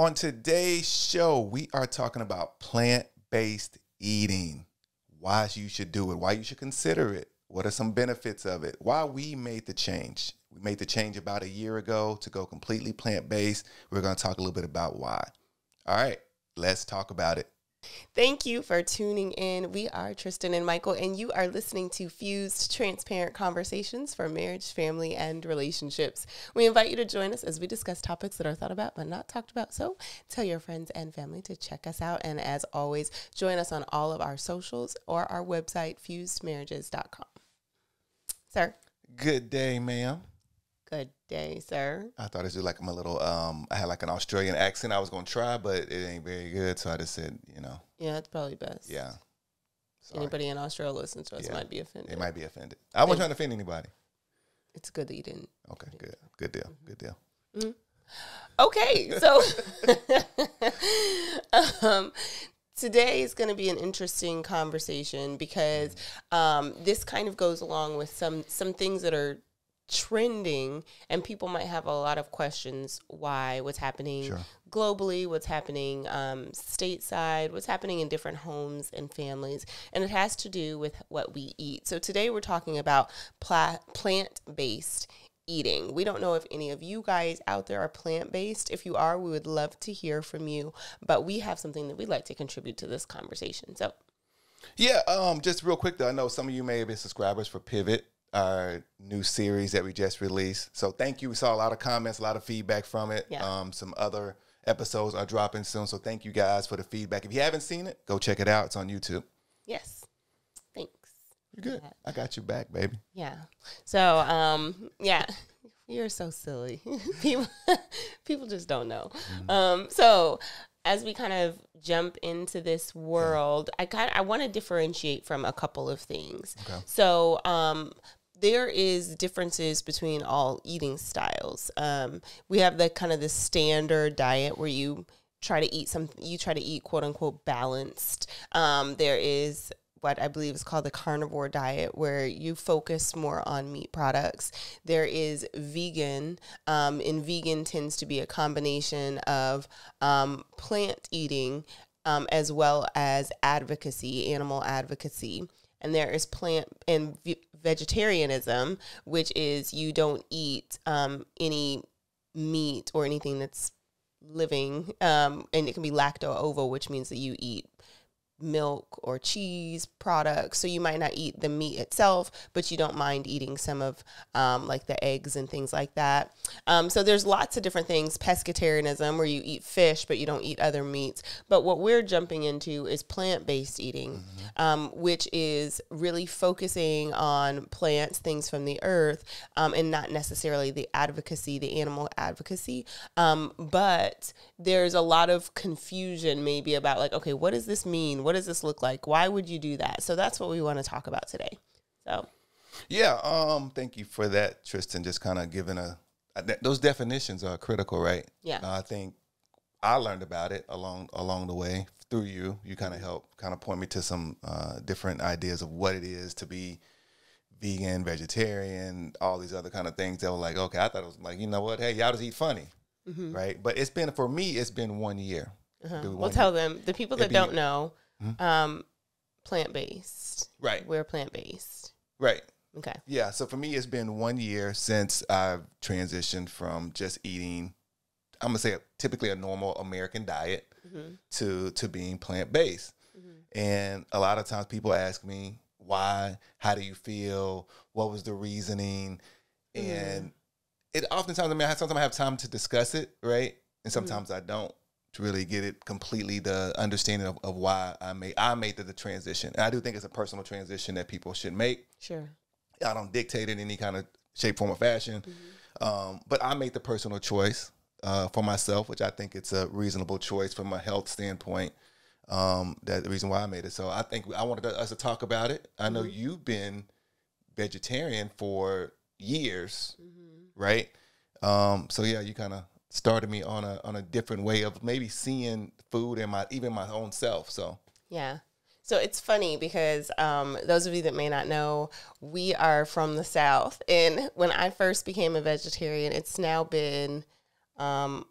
On today's show, we are talking about plant based eating, why you should do it, why you should consider it, what are some benefits of it, why we made the change. We made the change about a year ago to go completely plant based. We're going to talk a little bit about why. All right, let's talk about it. Thank you for tuning in. We are Tristan and Michael, and you are listening to Fused Transparent Conversations for Marriage, Family, and Relationships. We invite you to join us as we discuss topics that are thought about but not talked about. So tell your friends and family to check us out. And as always, join us on all of our socials or our website, fusedmarriages.com. Sir. Good day, ma'am day, sir. I thought it was just like my little. Um, I had like an Australian accent. I was gonna try, but it ain't very good, so I just said, you know. Yeah, it's probably best. Yeah. Sorry. Anybody in Australia listening to us yeah. might be offended. They might be offended. I wasn't trying to offend anybody. It's good that you didn't. Okay, you didn't. good, good deal, mm-hmm. good deal. Mm-hmm. Okay, so um, today is going to be an interesting conversation because mm-hmm. um, this kind of goes along with some some things that are trending and people might have a lot of questions why what's happening sure. globally what's happening um, stateside what's happening in different homes and families and it has to do with what we eat so today we're talking about pla- plant-based eating we don't know if any of you guys out there are plant-based if you are we would love to hear from you but we have something that we'd like to contribute to this conversation so yeah um, just real quick though i know some of you may have been subscribers for pivot our uh, new series that we just released. So thank you. We saw a lot of comments, a lot of feedback from it. Yeah. Um, some other episodes are dropping soon. So thank you guys for the feedback. If you haven't seen it, go check it out. It's on YouTube. Yes. Thanks. You're good. I got you back, baby. Yeah. So um yeah. You're so silly. people people just don't know. Mm-hmm. Um so as we kind of jump into this world, I kind of, I want to differentiate from a couple of things. Okay. So, um, there is differences between all eating styles. Um, we have the kind of the standard diet where you try to eat some, you try to eat quote unquote balanced. Um, there is what I believe is called the carnivore diet, where you focus more on meat products. There is vegan, um, and vegan tends to be a combination of um, plant eating um, as well as advocacy, animal advocacy and there is plant and vegetarianism, which is you don't eat um, any meat or anything that's living, um, and it can be lacto ovo, which means that you eat milk or cheese products. So you might not eat the meat itself, but you don't mind eating some of um, like the eggs and things like that. Um, so there's lots of different things pescatarianism, where you eat fish, but you don't eat other meats. But what we're jumping into is plant based eating, mm-hmm. um, which is really focusing on plants, things from the earth, um, and not necessarily the advocacy, the animal advocacy. Um, but there's a lot of confusion maybe about like, okay, what does this mean? What what does this look like? Why would you do that? So that's what we want to talk about today. So, yeah, um, thank you for that, Tristan. Just kind of giving a those definitions are critical, right? Yeah, uh, I think I learned about it along along the way through you. You kind of help kind of point me to some uh, different ideas of what it is to be vegan, vegetarian, all these other kind of things that were like, okay, I thought it was like, you know what? Hey, y'all just eat funny, mm-hmm. right? But it's been for me, it's been one year. Uh-huh. one we'll year. tell them the people that be, don't know mm-hmm. um, plant based. Right. We're plant based. Right. Okay. Yeah. So for me, it's been one year since I've transitioned from just eating, I'm gonna say typically a normal American diet mm-hmm. to to being plant based. Mm-hmm. And a lot of times people ask me why, how do you feel, what was the reasoning, mm-hmm. and it oftentimes I mean sometimes I have time to discuss it, right? And mm-hmm. sometimes I don't to really get it completely the understanding of, of why I made I made the, the transition. And I do think it's a personal transition that people should make. Sure. I don't dictate it in any kind of shape, form, or fashion. Mm-hmm. Um, but I made the personal choice uh, for myself, which I think it's a reasonable choice from a health standpoint. Um, that the reason why I made it. So I think I wanted us to talk about it. I know mm-hmm. you've been vegetarian for years, mm-hmm. right? Um, so yeah, you kind of started me on a on a different way of maybe seeing food and my even my own self. So yeah. So it's funny because um, those of you that may not know, we are from the South, and when I first became a vegetarian, it's now been um,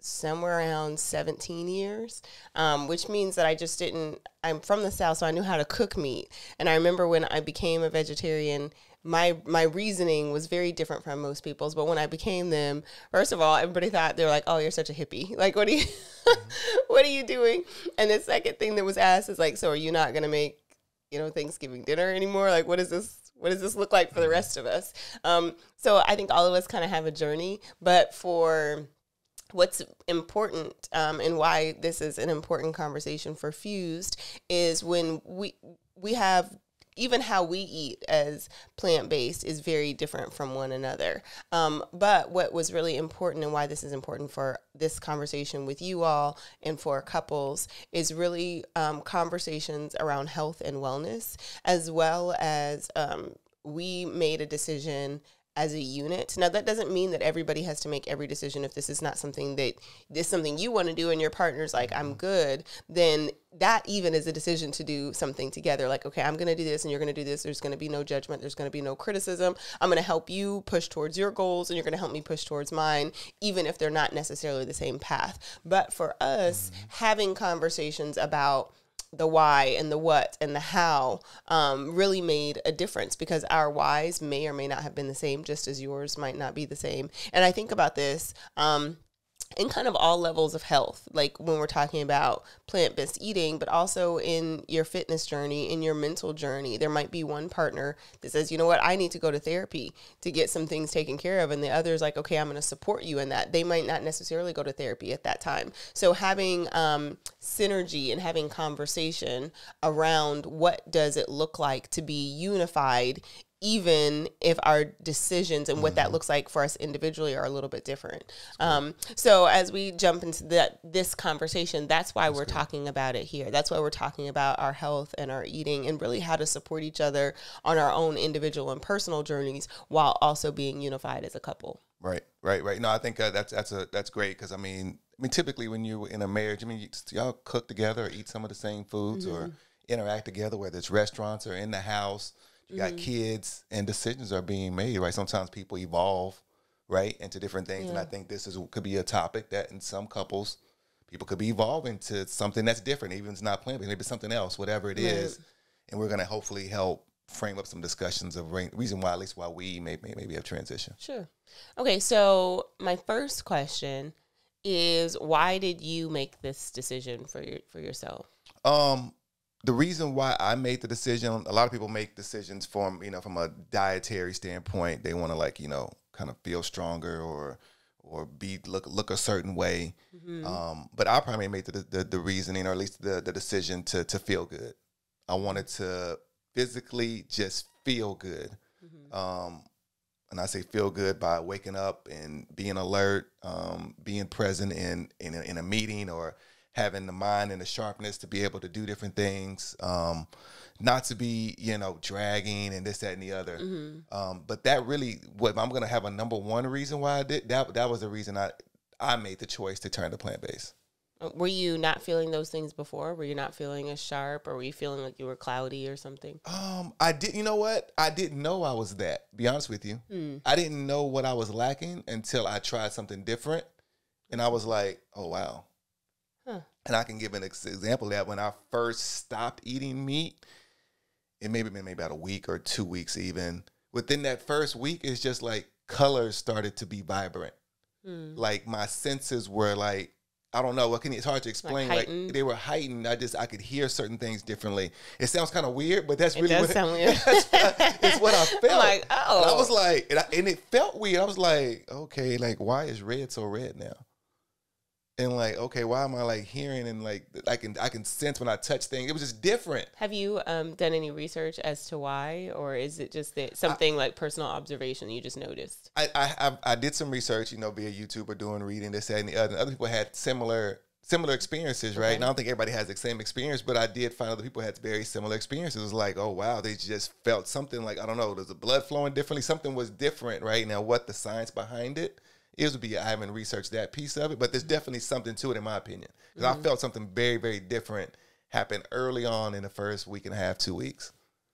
somewhere around 17 years, um, which means that I just didn't. I'm from the South, so I knew how to cook meat. And I remember when I became a vegetarian, my my reasoning was very different from most people's. But when I became them, first of all, everybody thought they were like, "Oh, you're such a hippie. Like, what are you, what are you doing?" And the second thing that was asked is like, "So are you not gonna make, you know, Thanksgiving dinner anymore? Like, what is this?" What does this look like for the rest of us? Um, so I think all of us kind of have a journey, but for what's important um, and why this is an important conversation for fused is when we we have even how we eat as plant based is very different from one another. Um, but what was really important and why this is important for this conversation with you all and for couples is really um, conversations around health and wellness, as well as um, we made a decision as a unit. Now, that doesn't mean that everybody has to make every decision. If this is not something that this something you want to do, and your partner's like, "I'm good," then that even is a decision to do something together. Like, okay, I'm going to do this, and you're going to do this. There's going to be no judgment. There's going to be no criticism. I'm going to help you push towards your goals, and you're going to help me push towards mine, even if they're not necessarily the same path. But for us, mm-hmm. having conversations about the why and the what and the how um, really made a difference because our whys may or may not have been the same, just as yours might not be the same. And I think about this. Um, in kind of all levels of health, like when we're talking about plant based eating, but also in your fitness journey, in your mental journey, there might be one partner that says, you know what, I need to go to therapy to get some things taken care of. And the other is like, okay, I'm going to support you in that. They might not necessarily go to therapy at that time. So having um, synergy and having conversation around what does it look like to be unified even if our decisions and what mm -hmm. that mm-hmm. looks like for us individually are a little bit different. Um, so as we jump into that this conversation, that's why that's we're good. talking about it here. That's why we're talking about our health and our eating and really how to support each other on our own individual and personal journeys while also being unified as a couple. Right, right, right. No, I think uh, that's that's a that's great because I mean, I mean, typically when you're in a marriage, I mean, y'all cook together or eat some of the same foods mm -hmm. or mm-hmm. interact together, whether it's restaurants or in the house you got mm-hmm. kids, and decisions are being made. Right, sometimes people evolve right into different things, yeah. and I think this is could be a topic that in some couples people could be evolving to something that's different, even if it's not planned, maybe something else, whatever it right. is. And we're gonna hopefully help frame up some discussions of re- reason why, at least why we may, may maybe have transition. Sure. Okay, so my first question is why did you make this decision for your, for yourself? Um, the reason why I made the decision, a lot of people make decisions from you know from a dietary standpoint. They want to like you know kind of feel stronger or or be look look a certain way. Mm-hmm. Um, but I probably made the, the, the reasoning or at least the the decision to to feel good. I wanted to physically just feel good. Mm-hmm. Um, and I say feel good by waking up and being alert, um, being present in in a, in a meeting or having the mind and the sharpness to be able to do different things, um, not to be, you know, dragging and this, that, and the other. Mm-hmm. Um, but that really, what I'm going to have a number one reason why I did that, that was the reason I, I made the choice to turn to plant based. Uh, were you not feeling those things before? Were you not feeling as sharp, or were you feeling like you were cloudy or something? Um, I did. You know what? I didn't know I was that. Be honest with you, mm. I didn't know what I was lacking until I tried something different, and I was like, "Oh wow, and I can give an example that when I first stopped eating meat, it maybe been maybe about a week or two weeks even. Within that first week, it's just like colors started to be vibrant. Mm. Like my senses were like I don't know what can it's hard to explain. Like, like, they were heightened. I just I could hear certain things differently. It sounds kind of weird, but that's it really what it, it's what I felt. I'm like oh, and I oh. was like, and, I, and, it felt weird. I was like, okay, like why is red so red now? and like okay why am i like hearing and like i can i can sense when i touch things it was just different have you um, done any research as to why or is it just that something I, like personal observation you just noticed I, I i did some research you know via youtube or doing reading this that, and the other and other people had similar similar experiences right okay. and i don't think everybody has the same experience but i did find other people had very similar experiences it was like oh wow they just felt something like i don't know there's the blood flowing differently something was different right now what the science behind it it would be I haven't researched that piece of it, but there's mm-hmm. definitely something to it in my opinion. Because mm -hmm. I mm-hmm. felt something very, very different happen early on in the first week and a half, two weeks.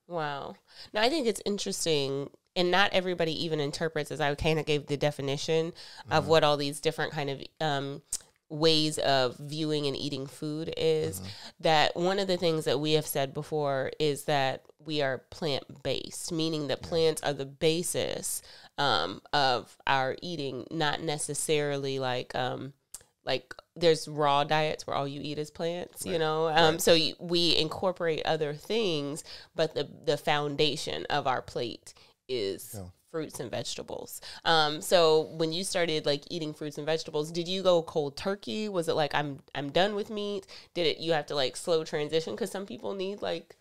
Wow. Now I think it's interesting and not everybody even interprets as I kind of gave the definition mm -hmm. of mm-hmm. what all these different kind of um, ways of viewing and eating food is mm -hmm. that one of the things that we have said before is that we are plant based, meaning that plants are the basis um, of our eating, not necessarily like um, like there's raw diets where all you eat is plants, right. you know. Um, right. So we incorporate other things, but the the foundation of our plate is. Yeah. Fruits and vegetables. Um, so when you started like eating fruits and vegetables, did you go cold turkey? Was it like I'm I'm done with meat? Did it you have to like slow transition because some people need like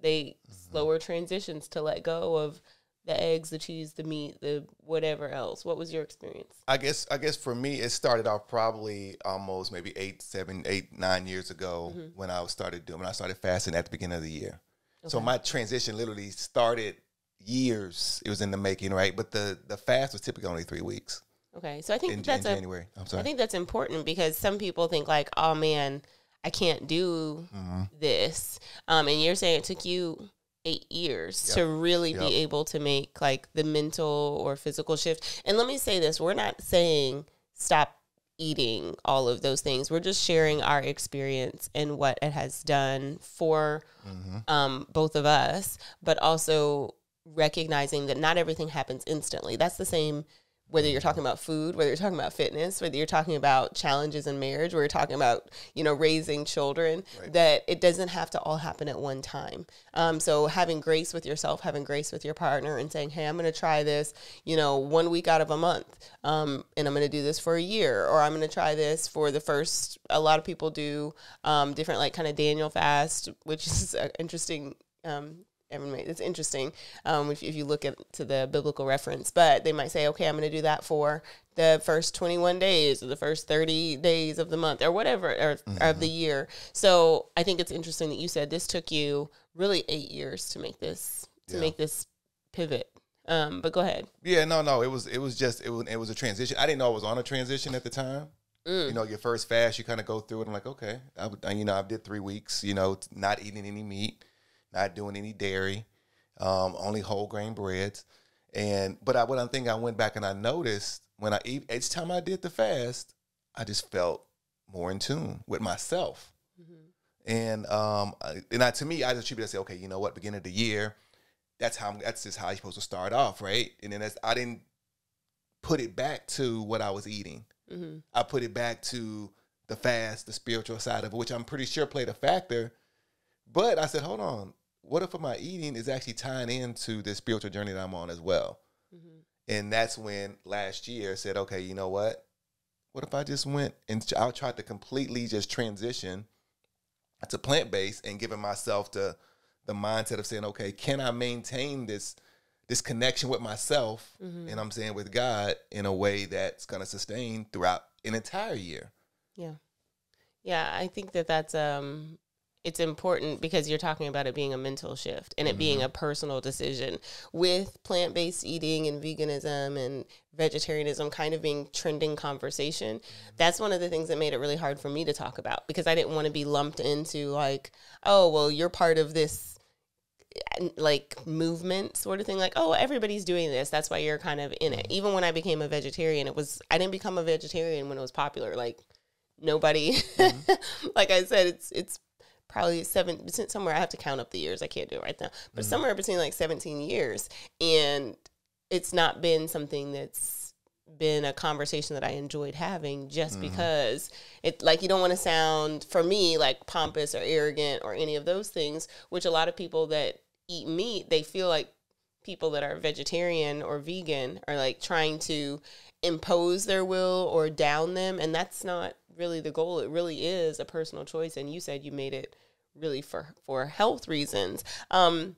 they mm-hmm. slower transitions to let go of the eggs, the cheese, the meat, the whatever else. What was your experience? I guess I guess for me, it started off probably almost maybe eight, seven, eight, nine years ago mm-hmm. when I started doing. When I started fasting at the beginning of the year, okay. so my transition literally started years. It was in the making, right? But the the fast was typically only three weeks. Okay, so I think in, that's in January. I'm sorry. I think that's important because some people think like, oh man, I can't do uh-huh. this. Um, and you're saying it took you eight years yep. to really yep. be able to make like the mental or physical shift. And let me say this we're not saying stop eating all of those things. We're just sharing our experience and what it has done for mm-hmm. um, both of us, but also recognizing that not everything happens instantly. That's the same whether you're talking about food, whether you're talking about fitness, whether you're talking about challenges in marriage, whether you're talking about you know raising children, right. that it doesn't have to all happen at one time. Um, so having grace with yourself, having grace with your partner, and saying, hey, I'm going to try this, you know, one week out of a month, um, and I'm going to do this for a year, or I'm going to try this for the first. A lot of people do um, different, like kind of Daniel fast, which is an interesting um, it's interesting um, if, if, you look at to the biblical reference but they might say okay i'm going to do that for the first 21 days or the first 30 days of the month or whatever or mm-hmm. of the mm-hmm. year so i think it's interesting that you said this took you really eight years to make this to yeah. make this pivot um, but go ahead yeah no no it was it was just it was it was a transition i didn't know i was on a transition at the time Mm. you know your first fast you kind of go through it i'm like okay I, you know i did three weeks you know not eating any meat not doing any dairy, um, only whole grain breads. And but I what I think I went back and I noticed when I each time I did the fast, I just felt more in tune with myself. Mm-hmm. And um, and I, to me, I just attribute. I say, okay, you know what? Beginning of the year, that's how that's just how you're supposed to start off, right? And then that's I didn't put it back to what I was eating. Mm-hmm. I put it back to the fast, the spiritual side of it, which I'm pretty sure played a factor. But I said, hold on, what if my eating is actually tying into this spiritual journey that I'm on as well? Mm-hmm. And that's when last year I said, okay, you know what? What if I just went and I tried to completely just transition to plant based and giving myself to the mindset of saying, okay, can I maintain this this connection with myself mm-hmm. and I'm saying with God in a way that's going to sustain throughout an entire year? Yeah. Yeah, I think that that's um it's important because you're talking about it being a mental shift and it mm-hmm. being a personal decision with plant-based eating and veganism and vegetarianism kind of being trending conversation mm-hmm. that's one of the things that made it really hard for me to talk about because i didn't want to be lumped into like oh well you're part of this eh, like movement sort of thing like oh everybody's doing this that's why you're kind of in it mm-hmm. even when i became a vegetarian it was i didn't become a vegetarian when it was popular like nobody mm-hmm. like i said it's it's probably seven somewhere I have to count up the years. I can't do it right now. But mm-hmm. somewhere between like 17 years and it's not been something that's been a conversation that I enjoyed having just mm-hmm. because it like you don't want to sound for me like pompous or arrogant or any of those things, which a lot of people that eat meat, they feel like people that are vegetarian or vegan are like trying to impose their will or down them and that's not really the goal. It really is a personal choice, and you said you made it really for for health reasons. Um,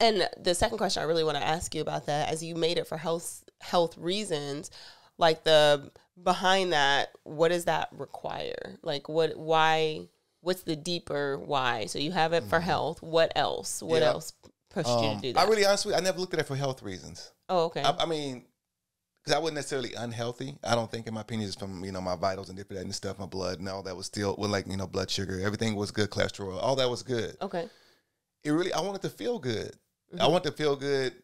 and the second question I really want to ask you about that, as you made it for health health reasons, like the behind that, what does that require? Like what why what's the deeper why? So you have it for mm-hmm. health. What else? What yeah. else pushed um, you to um, do that? I really honestly I never looked at it for health reasons. Oh, okay. I, I mean, because I wasn't necessarily unhealthy. I don't think, in my opinion, just from you know my vitals and different and stuff, my blood and all that was still with like you know blood sugar, everything was good, cholesterol, all that was good. Okay. It really, I wanted to feel good. Mm-hmm. I want to feel good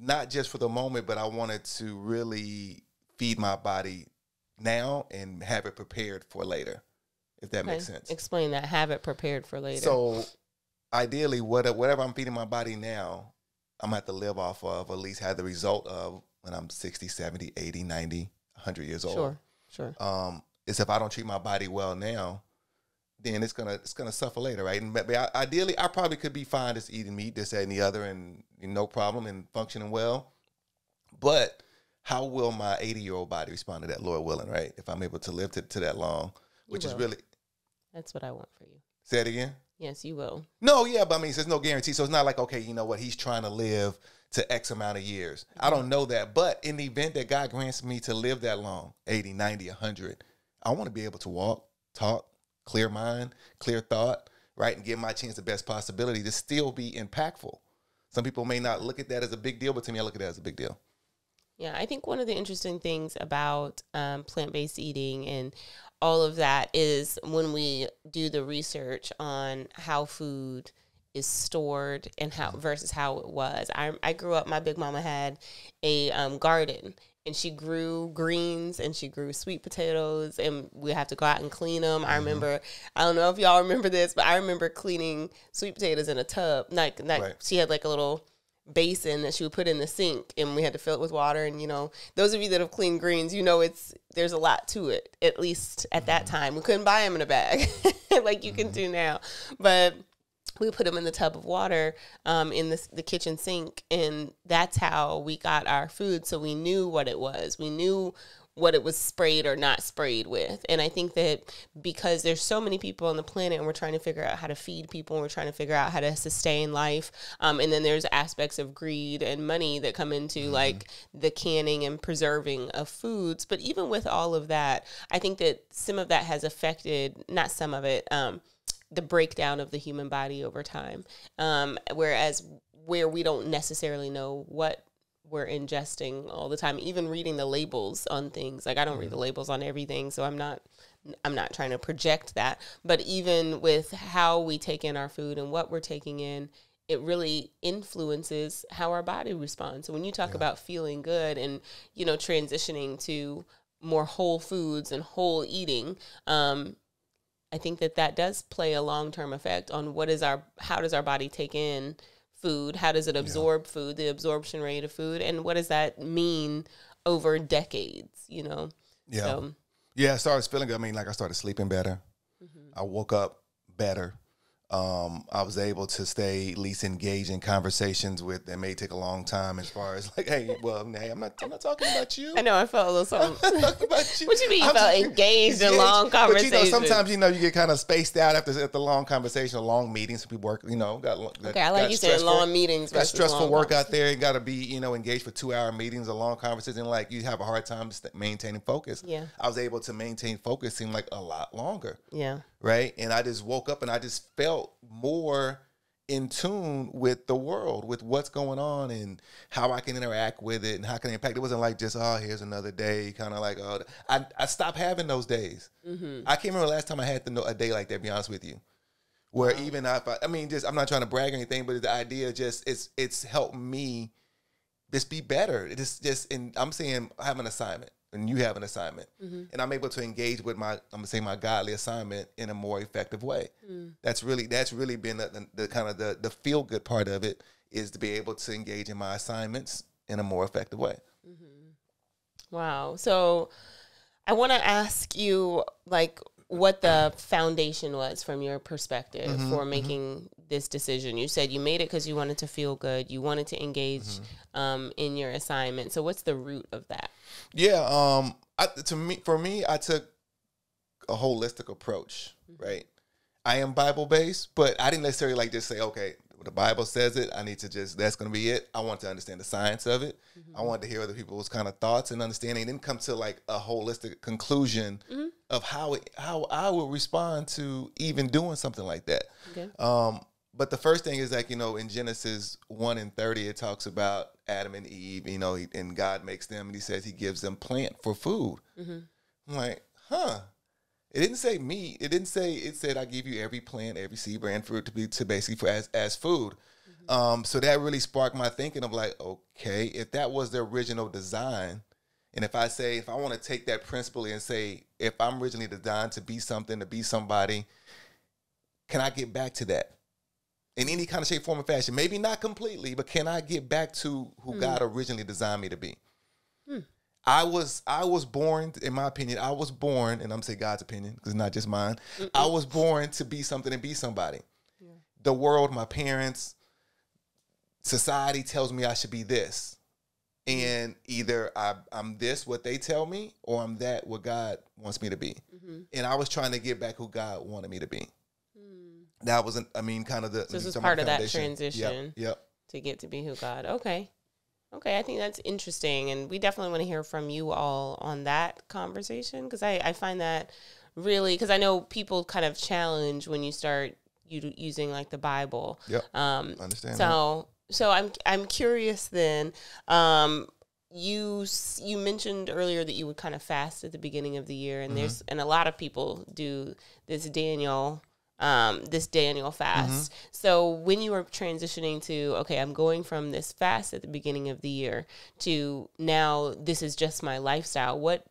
not just for the moment, but I wanted to really feed my body now and have it prepared for later. If that okay. makes sense. Explain that. Have it prepared for later. So, ideally, what whatever I'm feeding my body now, I'm gonna have to live off of, at least have the result of when I'm 60, 70, 80, 90, 100 years old. Sure, sure. Um, is if I don't treat my body well now, then it's gonna it's gonna suffer later, right? And ideally, I probably could be fine just eating meat, this, that, and the other, and no problem, and functioning well. But how will my 80 year old body respond to that, Lord willing, right? If I'm able to live to, to that long, which is really that's what I want for you. Say it again. Yes, you will. No, yeah, but I mean, there's no guarantee, so it's not like okay, you know what? He's trying to live to X amount of years. I don't know that, but in the event that God grants me to live that long, 80, 90, 100, I want to be able to walk, talk, clear mind, clear thought, right? And give my chance the best possibility to still be impactful. Some people may not look at that as a big deal, but to me, I look at that as a big deal. Yeah, I think one of the interesting things about um, plant based eating and all of that is when we do the research on how food is stored and how versus how it was. I, I grew up. My big mama had a um, garden and she grew greens and she grew sweet potatoes and we have to go out and clean them. I mm-hmm. remember, I don't know if y'all remember this, but I remember cleaning sweet potatoes in a tub. Like, like right. she had like a little basin that she would put in the sink and we had to fill it with water and you know those of you that have cleaned greens you know it's there's a lot to it at least at mm-hmm. that time we couldn't buy them in a bag like you mm-hmm. can do now but we put them in the tub of water um, in the, the kitchen sink and that's how we got our food so we knew what it was we knew what it was sprayed or not sprayed with and i think that because there's so many people on the planet and we're trying to figure out how to feed people and we're trying to figure out how to sustain life um, and then there's aspects of greed and money that come into mm-hmm. like the canning and preserving of foods but even with all of that i think that some of that has affected not some of it um, the breakdown of the human body over time. Um, whereas where we don't necessarily know what we're ingesting all the time, even reading the labels on things. Like I don't read the mm-hmm. labels on everything, so I'm not I'm not trying to project that. But even with how we take in our food and what we're taking in, it really influences how our body responds. So when you talk yeah. about feeling good and you know transitioning to more whole foods and whole eating, um, I think that that does play a long term effect on what is our how does our body take in food? How does it absorb yeah. food? The absorption rate of food, and what does that mean over decades? You know. Yeah. So. Yeah, I started feeling. Good. I mean, like I started sleeping better. Mm-hmm. I woke up better um, I was able to stay at least engaged in conversations with that may take a long time as far as like, hey, well, hey, I'm not I'm not talking about you. I know I felt a little something. about you. What you mean I'm about just, engaged, in long conversations? But you know, sometimes you know you get kind of spaced out after after long conversation, long meetings. People work, you know, got okay. I like you said long meetings. Got stressful work out there. You got to be you know engaged for two hour meetings, a long conversation. Like you have a hard time maintaining focus. Yeah, I was able to maintain focus seemed like a lot longer. Yeah right? And I just woke up and I just felt more in tune with the world, with what's going on and how I can interact with it and how can I impact. It wasn't like just, oh, here's another day, kind of like, oh, I, I stopped having those days. Mm-hmm. I can't remember last time I had to know a day like that, be honest with you. Where wow. even if I, I mean, just, I'm not trying to brag or anything, but the idea just, it's, it's helped me just be better. It's just, and I'm saying I have an assignment and you have an assignment mm-hmm. and i'm able to engage with my i'm gonna say my godly assignment in a more effective way mm. that's really that's really been the, the, the kind of the, the feel good part of it is to be able to engage in my assignments in a more effective way mm-hmm. wow so i want to ask you like what the foundation was from your perspective mm-hmm, for mm-hmm. making this decision. You said you made it because you wanted to feel good. You wanted to engage mm-hmm. um, in your assignment. So what's the root of that? Yeah, um, I, to me, for me, I took a holistic approach. Mm-hmm. Right, I am Bible based, but I didn't necessarily like just say, okay, the Bible says it. I need to just that's going to be it. I want to understand the science of it. Mm-hmm. I wanted to hear other people's kind of thoughts and understanding, and then come to like a holistic conclusion mm-hmm. of how it, how I would respond to even doing something like that. Okay. Um, but the first thing is like you know in Genesis one and thirty it talks about Adam and Eve. You know, and God makes them, and He says He gives them plant for food. Mm-hmm. I'm like, huh. It didn't say meat. It didn't say. It said I give you every plant, every seed, brand fruit to be to basically for as as food. Mm-hmm. Um, so that really sparked my thinking of like, okay, if that was the original design, and if I say, if I want to take that principle and say, if I'm originally designed to be something, to be somebody, can I get back to that? in any kind of shape, form, or fashion. Maybe not completely, but can I get back to who mm. God originally designed me to be? Mm. I was I was born, in my opinion, I was born, and I'm saying God's opinion because it's not just mine. Mm I was born to be something and be somebody. Yeah. The world, my parents, society tells me I should be this, mm-hmm. and either I, am this what they tell me, or I'm that what God wants me to be. -hmm. And I was trying to get back who God wanted me to be that was, not I mean, kind of the. So this was part of that transition. Yep, yep. To get to be who God. Okay. Okay, I think that's interesting, and we definitely want to hear from you all on that conversation because I, I find that really because I know people kind of challenge when you start using like the Bible. Yep. Um, I understand. So that. so I'm I'm curious then. Um, you you mentioned earlier that you would kind of fast at the beginning of the year, and mm -hmm. there's and a lot of people do this Daniel um, this Daniel fast. Mm-hmm. So when you were transitioning to, okay, I'm going from this fast at the beginning of the year to now this is just my lifestyle, what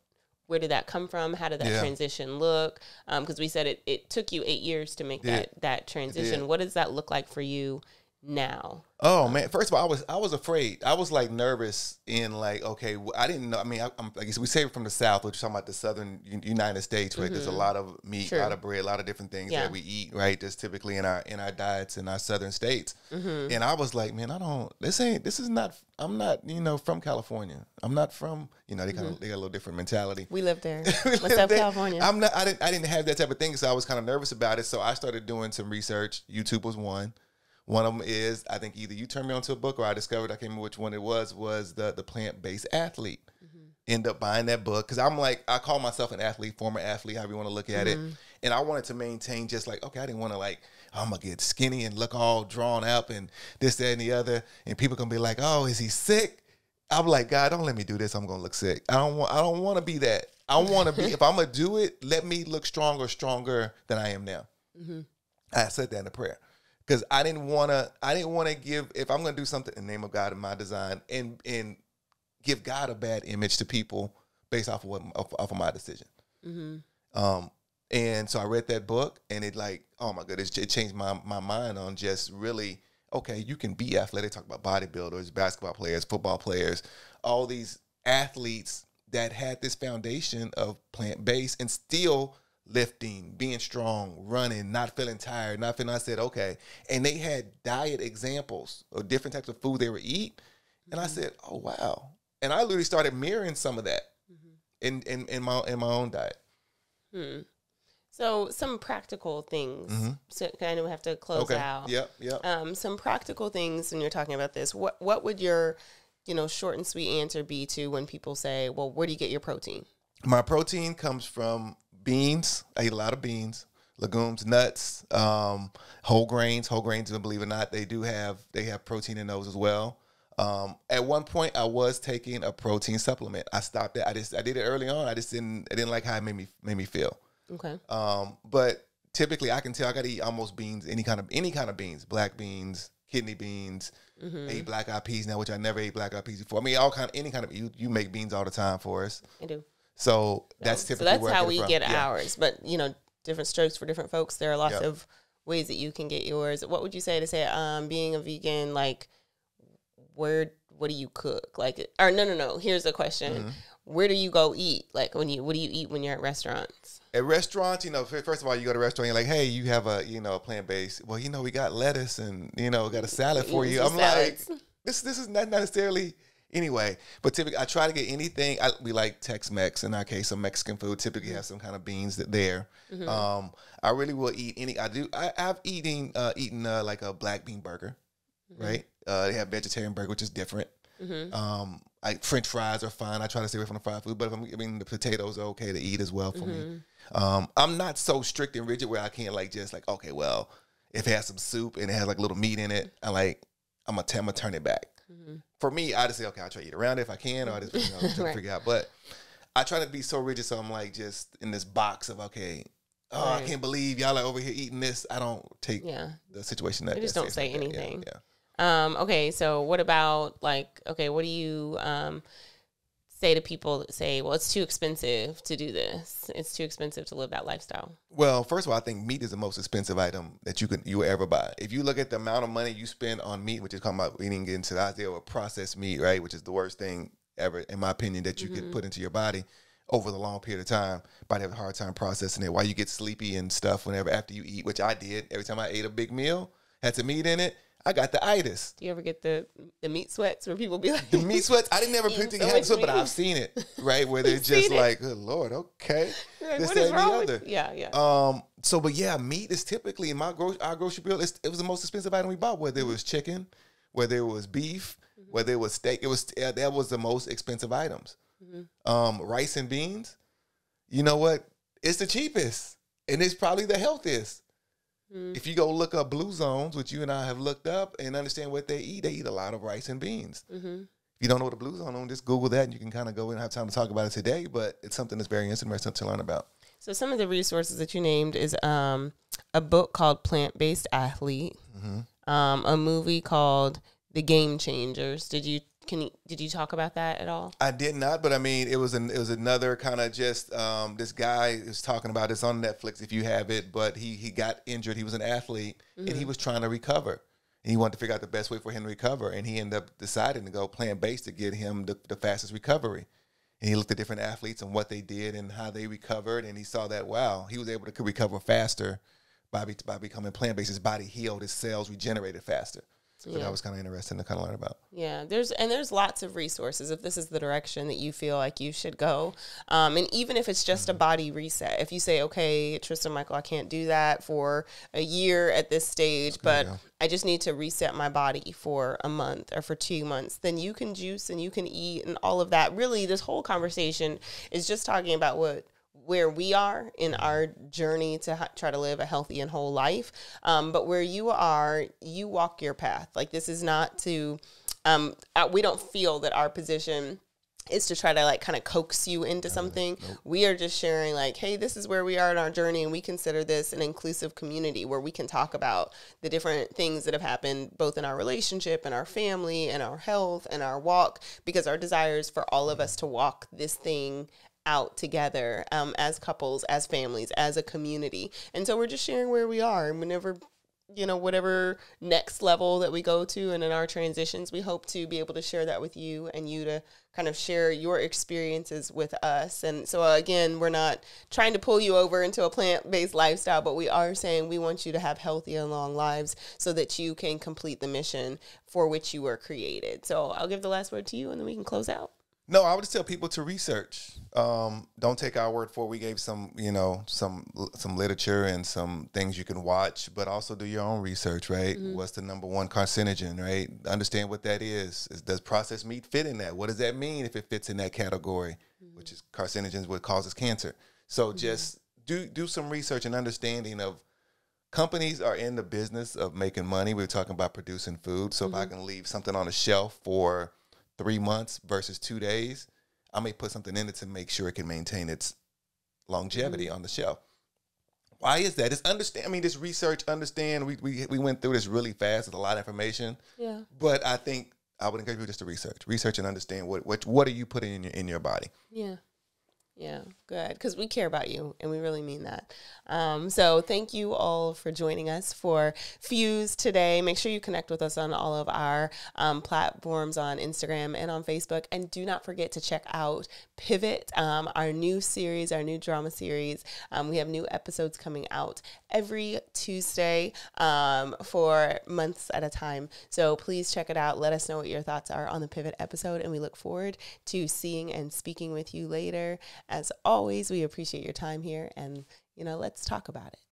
where did that come from? How did that yeah. transition look? Because um, we said it, it took you eight years to make yeah. that that transition. Yeah. What does that look like for you now? Oh man, first of all, I was I was afraid. I was like nervous in like okay, I didn't know. I mean, I, am like we say from the south, which talking about the southern United States, right? Mm-hmm. There's a mm-hmm. lot of meat, a lot of bread, a lot of different things yeah. that we eat, right? That's typically in our in our diets in our southern states. Mm-hmm. And I was like, man, I don't. This ain't. This is not. I'm not. You know, from California. I'm not from. You know, they kind of mm-hmm. they got a little different mentality. We live there. we What's up, there. California? I'm not. I didn't. I didn't have that type of thing, so I was kind of nervous about it. So I started doing some research. YouTube was one. One of them is I think either you turned me onto a book or I discovered I can't remember which one it was was the the plant based athlete. Mm-hmm. End up buying that book because I'm like I call myself an athlete, former athlete, however you want to look at mm-hmm. it, and I wanted to maintain just like okay, I didn't want to like oh, I'm gonna get skinny and look all drawn up and this that and the other, and people gonna be like oh is he sick? I'm like God, don't let me do this. I'm gonna look sick. I don't want I don't want to be that. I want to be if I'm gonna do it, let me look stronger, stronger than I am now. Mm-hmm. I said that in a prayer because I didn't want to. I didn't want to give. If I'm going to do something in the name of God in my design, and and give God a bad image to people based off of what off, off of my decision. Mm-hmm. Um, and so I read that book, and it like, oh my goodness, it changed my my mind on just really okay. You can be athletic. Talk about bodybuilders, basketball players, football players, all these athletes that had this foundation of plant based, and still lifting, being strong, running, not feeling tired, not feeling. I said, okay. And they had diet examples of different types of food they would eat. And mm-hmm. I said, oh wow. And I literally started mirroring some of that mm-hmm. in, in, in my in my own diet. Hmm. So some practical things. Mm-hmm. So kind of have to close okay. out. Yep, yep. Um, some practical things when you're talking about this. What what would your you know short and sweet answer be to when people say, "Well, where do you get your protein?" My protein comes from beans. I eat a lot of beans, legumes, nuts, um, whole grains. Whole grains, believe it or not, they do have they have protein in those as well. Um, at one point, I was taking a protein supplement. I stopped it. I just I did it early on. I just didn't I didn't like how it made me made me feel. Okay. Um, but typically, I can tell I got to eat almost beans, any kind of any kind of beans, black beans, kidney beans. Mm-hmm. black eyed peas now, which I never ate black eyed peas before. I mean, all kind, of, any kind of you you make beans all the time for us. I do. So that's typically so that's how we from. get yeah. ours. But you know, different strokes for different folks. There are lots yep. of ways that you can get yours. What would you say to say um, being a vegan? Like, where what do you cook? Like, or no, no, no. Here's a question: mm-hmm. Where do you go eat? Like, when you what do you eat when you're at restaurants? At restaurants, you know, first of all, you go to a restaurant, you're like, hey, you have a you know plant based. Well, you know, we got lettuce and you know got a salad for you. I'm salads. like, this this is not necessarily Anyway, but typically I try to get anything. I, we like Tex-Mex in our case, some Mexican food typically has mm-hmm. some kind of beans that there. Mm-hmm. Um, I really will eat any. I do. I, have eaten uh, eaten uh, like a black bean burger, mm-hmm. right? Uh, they have vegetarian burger, which is different. Mm-hmm. Um, I, French fries are fine. I try to stay away from the fried food, but if I'm, I mean, the potatoes are okay to eat as well for me. Mm-hmm. Um, I'm not so strict and rigid where I can't like just like okay, well, if it has some soup and it has like a little meat in it, I like i I'm gonna turn it back. Mm-hmm. For me, I just say, okay, I'll try to eat around it if I can, or I just you know, try right. to figure out. But I try to be so rigid, so I'm like just in this box of okay, oh, right. I can't believe y'all are over here eating this. I don't take yeah. the situation that. I just don't say anything. Yeah. yeah. Um, okay, so what about like okay, what do you um say to people say well it's too expensive to do this it's too expensive to live that lifestyle well first of all i think meat is the most expensive item that you can you ever buy if you look at the amount of money you spend on meat which is talking about eating into the idea of processed meat right which is the worst thing ever in my opinion that you mm-hmm. could put into your body over the long period of time body have a hard time processing it why you get sleepy and stuff whenever after you eat which i did every time i ate a big meal had some meat in it I got the itis. Do you ever get the the meat sweats where people be like the meat sweats? I didn't ever put so it but I've seen it right where they're just like, "Good Lord, okay." Like, this what is wrong with, yeah, yeah. Um. So, but yeah, meat is typically in my gro- our grocery bill. it was the most expensive item we bought, whether it mm-hmm. was chicken, whether it was beef, mm-hmm. whether it was steak. It was that was the most expensive items. Mm-hmm. Um, rice and beans. You know what? It's the cheapest, and it's probably the healthiest. Mm-hmm. If you go look up blue zones, which you and I have looked up and understand what they eat, they eat a lot of rice and beans. Mm-hmm. If you don't know what a blue zone is, just Google that and you can kind of go and have time to talk about it today. But it's something that's very interesting to learn about. So some of the resources that you named is um, a book called Plant Based Athlete, mm-hmm. um, a movie called The Game Changers. Did you can you, did you talk about that at all? I did not, but I mean, it was an it was another kind of just um, this guy is talking about this on Netflix if you have it. But he he got injured. He was an athlete mm-hmm. and he mm-hmm. was trying to recover. And he wanted to figure out the best way for him to recover, and he ended up deciding to go plant base to get him the, the fastest recovery. And he looked at different athletes and what they did and how they recovered, and he saw that wow, he was able to recover faster by, be, by becoming plant based. His body healed, his cells regenerated faster. So yeah. that was kind of interesting to kind of learn about. Yeah, there's and there's lots of resources if this is the direction that you feel like you should go, um, and even if it's just mm-hmm. a body reset. If you say, okay, Tristan Michael, I can't do that for a year at this stage, but I just need to reset my body for a month or for two months, then you can juice and you can eat and all of that. Really, this whole conversation is just talking about what where we are in our journey to ha- try to live a healthy and whole life. Um, but where you are, you walk your path. Like this is not to, um, we don't feel that our position is to try to like kind of coax you into something. Nope. We are just sharing like, hey, this is where we are in our journey and we consider this an inclusive community where we can talk about the different things that have happened both in our relationship and our family and our health and our walk because our desire is for all of us to walk this thing out together um, as couples, as families, as a community. And so we're just sharing where we are. And whenever, you know, whatever next level that we go to and in our transitions, we hope to be able to share that with you and you to kind of share your experiences with us. And so, again, we're not trying to pull you over into a plant based lifestyle, but we are saying we want you to have healthy and long lives so that you can complete the mission for which you were created. So, I'll give the last word to you and then we can close out. No, I would just tell people to research. Um, don't take our word for it. We gave some, you know, some some literature and some things you can watch, but also do your own research. Right? Mm-hmm. What's the number one carcinogen? Right? Understand what that is. is. Does processed meat fit in that? What does that mean if it fits in that category, mm-hmm. which is carcinogens, what causes cancer? So mm-hmm. just do do some research and understanding of companies are in the business of making money. We are talking about producing food, so if I mm-hmm. can leave something on a shelf for three months versus two days, I may put something in it to make sure it can maintain its longevity mm-hmm. on the shelf. Why is that? It's understand. I mean, this research, understand. We, we we went through this really fast. It's a lot of information. Yeah. But I think I would encourage you just to research, research, and understand what what what are you putting in your in your body. Yeah, yeah. Good, because we care about you and we really mean that. Um, so, thank you all for joining us for Fuse today. Make sure you connect with us on all of our um, platforms on Instagram and on Facebook. And do not forget to check out Pivot, um, our new series, our new drama series. Um, we have new episodes coming out every Tuesday um, for months at a time. So, please check it out. Let us know what your thoughts are on the Pivot episode. And we look forward to seeing and speaking with you later. As always, always, we appreciate your time here and, you know, let's talk about it.